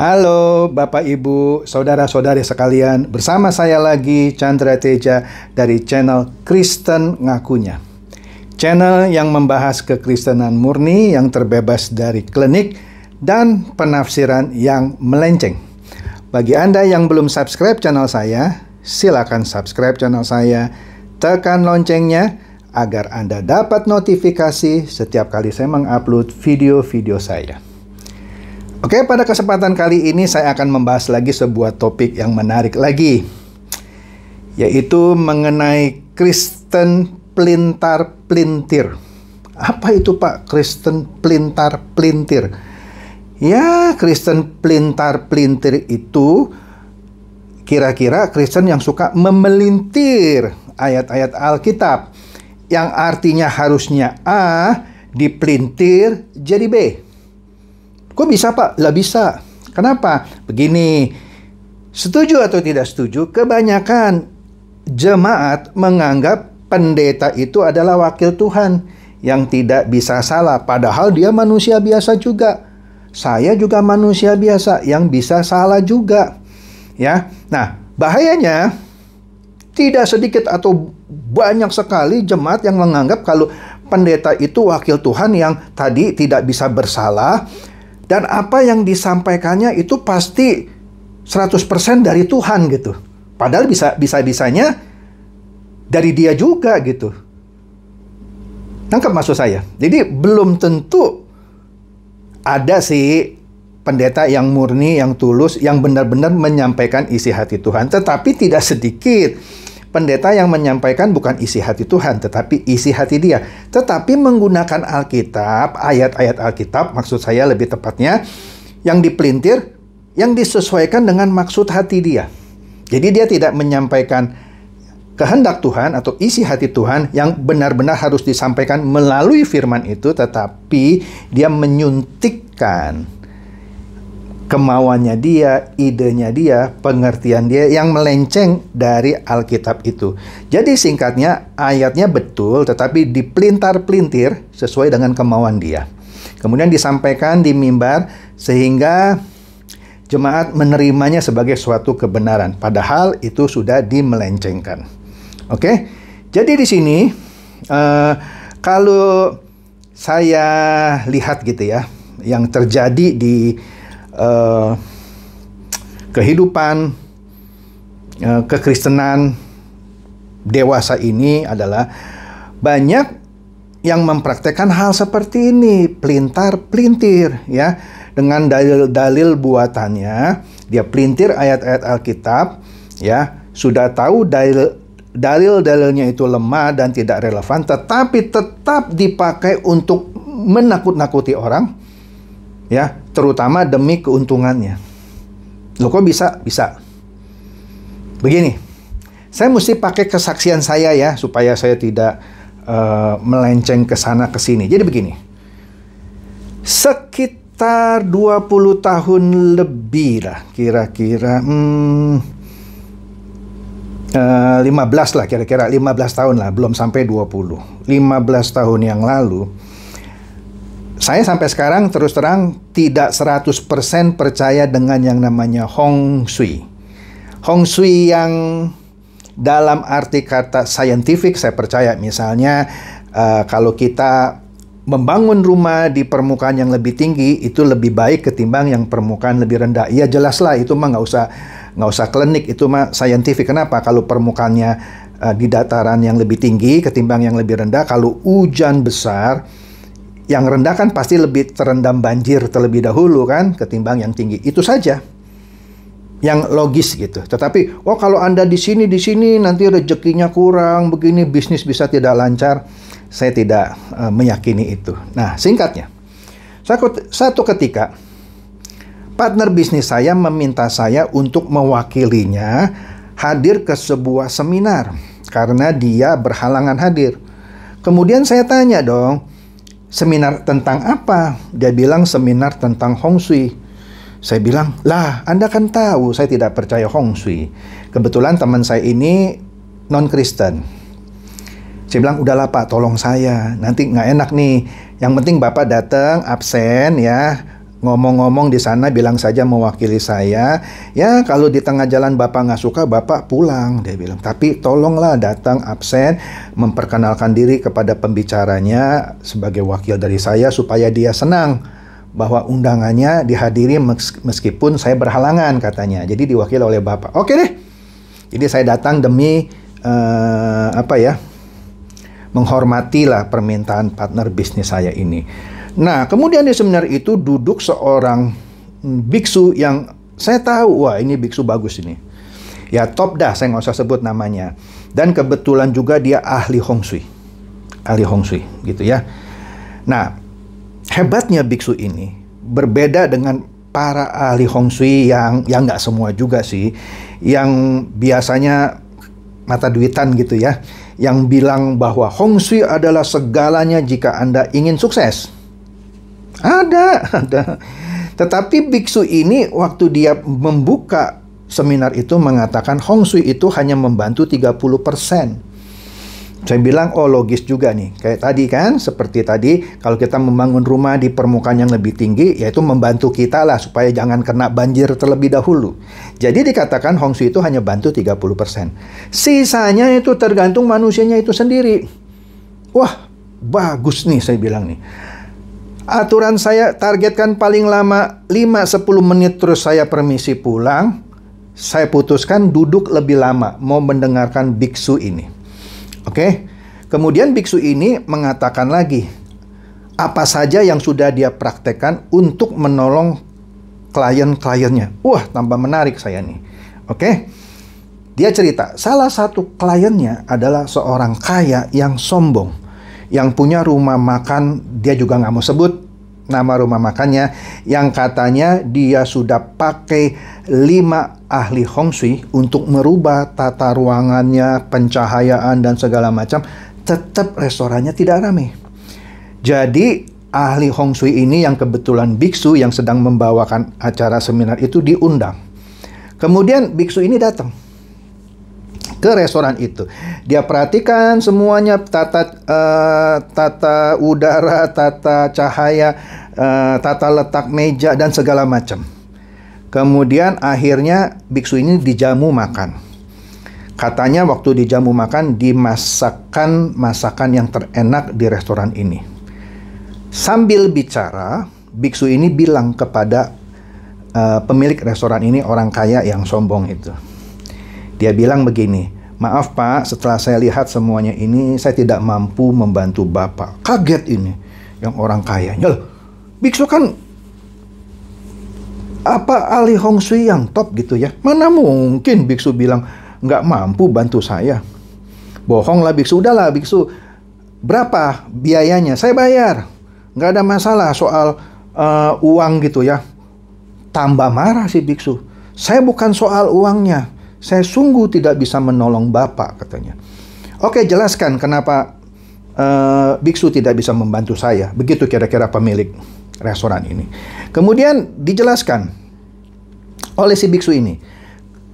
Halo Bapak Ibu, Saudara-saudari sekalian, bersama saya lagi Chandra Teja dari channel Kristen Ngakunya. Channel yang membahas kekristenan murni yang terbebas dari klinik dan penafsiran yang melenceng. Bagi Anda yang belum subscribe channel saya, silakan subscribe channel saya, tekan loncengnya agar Anda dapat notifikasi setiap kali saya mengupload video-video saya. Oke, pada kesempatan kali ini saya akan membahas lagi sebuah topik yang menarik lagi, yaitu mengenai Kristen plintar plintir. Apa itu Pak Kristen plintar plintir? Ya, Kristen plintar plintir itu kira-kira Kristen yang suka memelintir ayat-ayat Alkitab yang artinya harusnya A dipelintir jadi B. Kok bisa pak? Lah bisa. Kenapa? Begini, setuju atau tidak setuju, kebanyakan jemaat menganggap pendeta itu adalah wakil Tuhan yang tidak bisa salah. Padahal dia manusia biasa juga. Saya juga manusia biasa yang bisa salah juga. Ya, nah bahayanya tidak sedikit atau banyak sekali jemaat yang menganggap kalau pendeta itu wakil Tuhan yang tadi tidak bisa bersalah, dan apa yang disampaikannya itu pasti 100% dari Tuhan gitu. Padahal bisa bisa bisanya dari dia juga gitu. Tangkap maksud saya. Jadi belum tentu ada sih pendeta yang murni, yang tulus, yang benar-benar menyampaikan isi hati Tuhan, tetapi tidak sedikit Pendeta yang menyampaikan bukan isi hati Tuhan, tetapi isi hati dia. Tetapi menggunakan Alkitab, ayat-ayat Alkitab, maksud saya lebih tepatnya, yang dipelintir, yang disesuaikan dengan maksud hati dia. Jadi dia tidak menyampaikan kehendak Tuhan atau isi hati Tuhan yang benar-benar harus disampaikan melalui firman itu, tetapi dia menyuntikkan kemauannya dia, idenya dia, pengertian dia yang melenceng dari Alkitab itu. Jadi singkatnya ayatnya betul tetapi dipelintar-pelintir sesuai dengan kemauan dia. Kemudian disampaikan di mimbar sehingga jemaat menerimanya sebagai suatu kebenaran padahal itu sudah dimelencengkan. Oke. Jadi di sini uh, kalau saya lihat gitu ya yang terjadi di Eh, kehidupan uh, kekristenan dewasa ini adalah banyak yang mempraktekkan hal seperti ini, pelintar-pelintir ya, dengan dalil-dalil buatannya, dia pelintir ayat-ayat Alkitab ya, sudah tahu dalil dalil-dalilnya itu lemah dan tidak relevan tetapi tetap dipakai untuk menakut-nakuti orang ya terutama demi keuntungannya lo kok bisa bisa begini saya mesti pakai kesaksian saya ya supaya saya tidak uh, melenceng ke sana ke sini jadi begini sekitar 20 tahun lebih lah kira-kira hmm, Uh, eh, 15 lah kira-kira 15 tahun lah belum sampai 20 15 tahun yang lalu saya sampai sekarang terus terang tidak 100% percaya dengan yang namanya Hong Sui. Hong Sui yang dalam arti kata saintifik saya percaya misalnya uh, kalau kita membangun rumah di permukaan yang lebih tinggi itu lebih baik ketimbang yang permukaan lebih rendah. Iya jelaslah itu mah nggak usah nggak usah klinik itu mah saintifik. Kenapa? Kalau permukaannya uh, di dataran yang lebih tinggi ketimbang yang lebih rendah, kalau hujan besar yang rendah kan pasti lebih terendam banjir terlebih dahulu kan ketimbang yang tinggi. Itu saja yang logis gitu. Tetapi, oh kalau Anda di sini di sini nanti rezekinya kurang, begini bisnis bisa tidak lancar. Saya tidak uh, meyakini itu. Nah, singkatnya. satu ketika partner bisnis saya meminta saya untuk mewakilinya hadir ke sebuah seminar karena dia berhalangan hadir. Kemudian saya tanya dong, Seminar tentang apa? Dia bilang seminar tentang Hong Shui. Saya bilang, lah Anda kan tahu saya tidak percaya Hong Shui. Kebetulan teman saya ini non-Kristen. Saya bilang, udahlah Pak, tolong saya. Nanti nggak enak nih. Yang penting Bapak datang, absen ya ngomong-ngomong di sana bilang saja mewakili saya ya kalau di tengah jalan bapak nggak suka bapak pulang dia bilang tapi tolonglah datang absen memperkenalkan diri kepada pembicaranya sebagai wakil dari saya supaya dia senang bahwa undangannya dihadiri meskipun saya berhalangan katanya jadi diwakili oleh bapak oke deh jadi saya datang demi uh, apa ya menghormatilah permintaan partner bisnis saya ini Nah, kemudian di seminar itu duduk seorang hmm, biksu yang saya tahu, wah ini biksu bagus ini. Ya top dah, saya nggak usah sebut namanya. Dan kebetulan juga dia ahli Hong Sui. Ahli Hong Sui, gitu ya. Nah, hebatnya biksu ini berbeda dengan para ahli Hong Sui yang yang nggak semua juga sih, yang biasanya mata duitan gitu ya, yang bilang bahwa Hong Sui adalah segalanya jika Anda ingin sukses ada, ada. Tetapi biksu ini waktu dia membuka seminar itu mengatakan Hong Sui itu hanya membantu 30%. Saya bilang, oh logis juga nih. Kayak tadi kan, seperti tadi, kalau kita membangun rumah di permukaan yang lebih tinggi, yaitu membantu kita lah, supaya jangan kena banjir terlebih dahulu. Jadi dikatakan Hong Sui itu hanya bantu 30%. Sisanya itu tergantung manusianya itu sendiri. Wah, bagus nih saya bilang nih. Aturan saya targetkan paling lama 5-10 menit terus saya permisi pulang. Saya putuskan duduk lebih lama mau mendengarkan biksu ini. Oke. Kemudian biksu ini mengatakan lagi apa saja yang sudah dia praktekkan untuk menolong klien-kliennya. Wah, tambah menarik saya nih. Oke. Dia cerita, salah satu kliennya adalah seorang kaya yang sombong yang punya rumah makan dia juga nggak mau sebut nama rumah makannya yang katanya dia sudah pakai lima ahli Hong Shui untuk merubah tata ruangannya, pencahayaan dan segala macam, tetap restorannya tidak ramai. Jadi ahli Hong Shui ini yang kebetulan biksu yang sedang membawakan acara seminar itu diundang. Kemudian biksu ini datang ke restoran itu. Dia perhatikan semuanya tata uh, tata udara, tata cahaya, uh, tata letak meja dan segala macam. Kemudian akhirnya biksu ini dijamu makan. Katanya waktu dijamu makan dimasakkan masakan yang terenak di restoran ini. Sambil bicara, biksu ini bilang kepada uh, pemilik restoran ini orang kaya yang sombong itu dia bilang begini, maaf Pak, setelah saya lihat semuanya ini, saya tidak mampu membantu Bapak. Kaget ini, yang orang kaya, Loh, biksu kan apa Ali Hong Sui yang top gitu ya. Mana mungkin biksu bilang, nggak mampu bantu saya. Bohong lah biksu, udahlah biksu. Berapa biayanya? Saya bayar. Nggak ada masalah soal uh, uang gitu ya. Tambah marah si biksu. Saya bukan soal uangnya. Saya sungguh tidak bisa menolong Bapak, katanya. Oke, jelaskan kenapa uh, biksu tidak bisa membantu saya. Begitu kira-kira pemilik restoran ini. Kemudian dijelaskan oleh si biksu ini.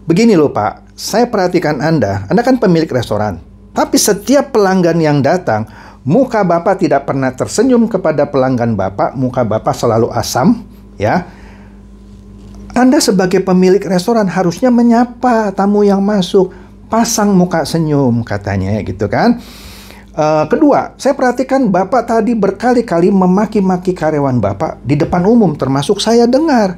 Begini loh Pak, saya perhatikan Anda, Anda kan pemilik restoran. Tapi setiap pelanggan yang datang, muka Bapak tidak pernah tersenyum kepada pelanggan Bapak, muka Bapak selalu asam, ya. Anda sebagai pemilik restoran harusnya menyapa tamu yang masuk, pasang muka senyum katanya gitu kan. Uh, kedua, saya perhatikan Bapak tadi berkali-kali memaki-maki karyawan Bapak di depan umum, termasuk saya dengar.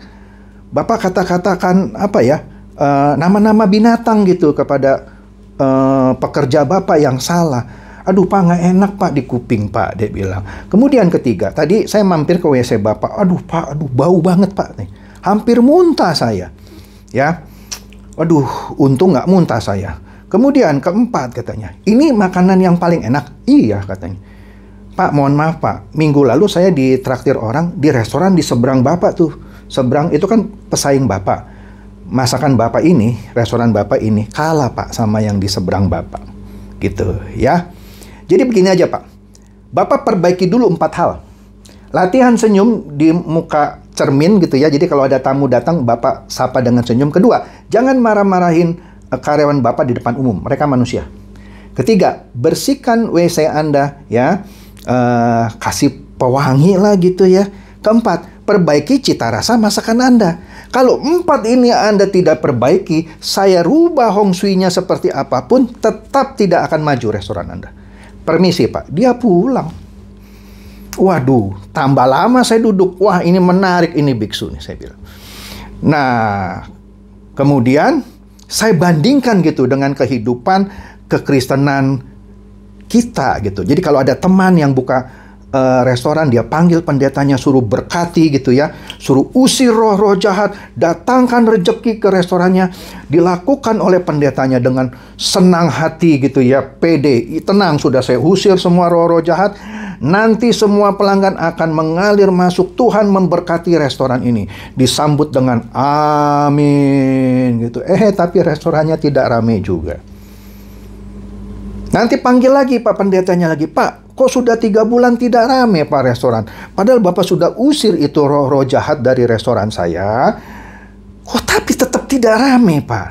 Bapak kata-katakan apa ya, nama eh, nama-nama binatang gitu kepada uh, pekerja Bapak yang salah. Aduh Pak, nggak enak Pak di kuping Pak, dia bilang. Kemudian ketiga, tadi saya mampir ke WC Bapak. Aduh Pak, aduh bau banget Pak. Nih. Hampir muntah saya. Ya. Waduh, untung nggak muntah saya. Kemudian keempat katanya, ini makanan yang paling enak. Iya katanya. Pak, mohon maaf Pak, minggu lalu saya ditraktir orang di restoran di seberang Bapak tuh. Seberang itu kan pesaing Bapak. Masakan Bapak ini, restoran Bapak ini kalah Pak sama yang di seberang Bapak. Gitu ya. Jadi begini aja Pak. Bapak perbaiki dulu empat hal. Latihan senyum di muka cermin gitu ya. Jadi kalau ada tamu datang, Bapak sapa dengan senyum. Kedua, jangan marah-marahin eh, karyawan Bapak di depan umum. Mereka manusia. Ketiga, bersihkan WC Anda ya. Uh, kasih pewangi lah gitu ya. Keempat, perbaiki cita rasa masakan Anda. Kalau empat ini Anda tidak perbaiki, saya rubah Hong Sui-nya seperti apapun, tetap tidak akan maju restoran Anda. Permisi Pak, dia pulang. Waduh, tambah lama saya duduk. Wah, ini menarik ini biksu nih saya bilang. Nah, kemudian saya bandingkan gitu dengan kehidupan kekristenan kita gitu. Jadi kalau ada teman yang buka uh, restoran dia panggil pendetanya suruh berkati gitu ya suruh usir roh-roh jahat datangkan rejeki ke restorannya dilakukan oleh pendetanya dengan senang hati gitu ya pede tenang sudah saya usir semua roh-roh jahat Nanti semua pelanggan akan mengalir masuk. Tuhan memberkati restoran ini. Disambut dengan amin gitu. Eh, tapi restorannya tidak ramai juga. Nanti panggil lagi Pak pendetanya lagi, Pak, kok sudah tiga bulan tidak rame Pak restoran? Padahal Bapak sudah usir itu roh-roh jahat dari restoran saya. Oh, tapi tetap tidak rame Pak.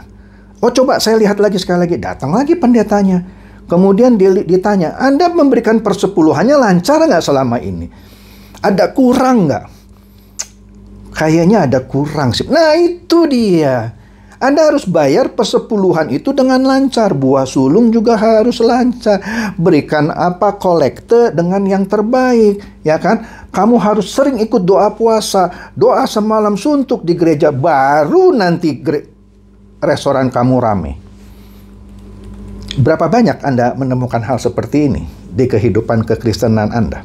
Oh, coba saya lihat lagi sekali lagi. Datang lagi pendetanya Kemudian ditanya, Anda memberikan persepuluhannya lancar nggak selama ini? Ada kurang nggak? Kayaknya ada kurang sih. Nah itu dia. Anda harus bayar persepuluhan itu dengan lancar. Buah sulung juga harus lancar. Berikan apa kolekte dengan yang terbaik, ya kan? Kamu harus sering ikut doa puasa, doa semalam suntuk di gereja baru nanti gere restoran kamu rame. Berapa banyak Anda menemukan hal seperti ini di kehidupan kekristenan Anda?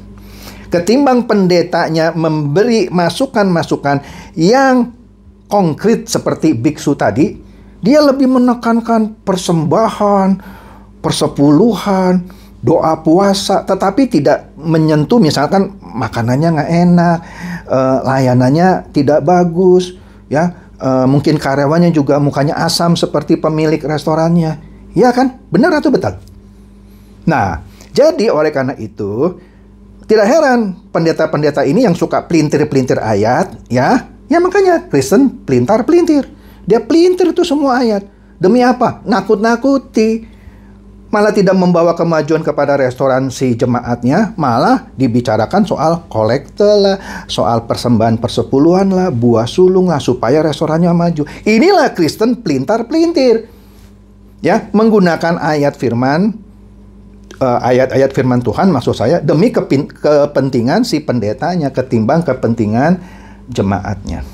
Ketimbang pendetanya memberi masukan-masukan yang konkret seperti biksu tadi, dia lebih menekankan persembahan, persepuluhan, doa puasa, tetapi tidak menyentuh misalkan makanannya nggak enak, eh, layanannya tidak bagus, ya eh, mungkin karyawannya juga mukanya asam seperti pemilik restorannya Ya kan? Benar atau betul? Nah, jadi oleh karena itu, tidak heran pendeta-pendeta ini yang suka pelintir-pelintir ayat, ya. Ya makanya Kristen pelintar-pelintir. Dia pelintir itu semua ayat. Demi apa? Nakut-nakuti. Malah tidak membawa kemajuan kepada restoransi jemaatnya, malah dibicarakan soal kolekte lah, soal persembahan persepuluhan lah, buah sulung lah, supaya restorannya maju. Inilah Kristen pelintar-pelintir ya menggunakan ayat firman eh, ayat-ayat uh, firman Tuhan maksud saya demi kepin, kepentingan si pendetanya ketimbang kepentingan jemaatnya.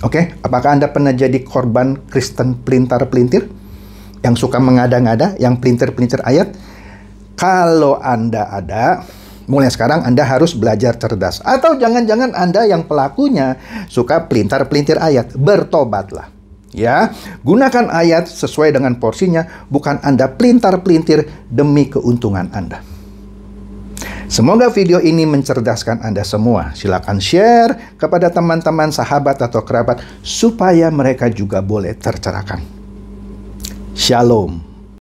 Oke, okay? apakah Anda pernah jadi korban Kristen pelintar-pelintir yang suka mengada-ngada, yang pelintir-pelintir ayat? Kalau Anda ada, mulai sekarang Anda harus belajar cerdas. Atau jangan-jangan Anda yang pelakunya suka pelintar-pelintir ayat, bertobatlah. Ya, gunakan ayat sesuai dengan porsinya, bukan Anda pelintar-pelintir demi keuntungan Anda. Semoga video ini mencerdaskan Anda semua. Silakan share kepada teman-teman, sahabat, atau kerabat supaya mereka juga boleh tercerahkan. Shalom.